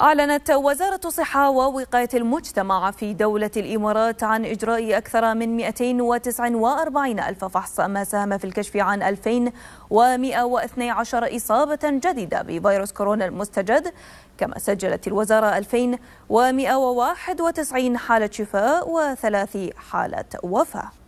أعلنت وزارة الصحة ووقاية المجتمع في دولة الإمارات عن إجراء أكثر من 249 ألف فحص ما ساهم في الكشف عن 2112 إصابة جديدة بفيروس كورونا المستجد كما سجلت الوزارة 2191 حالة شفاء وثلاث حالات وفاة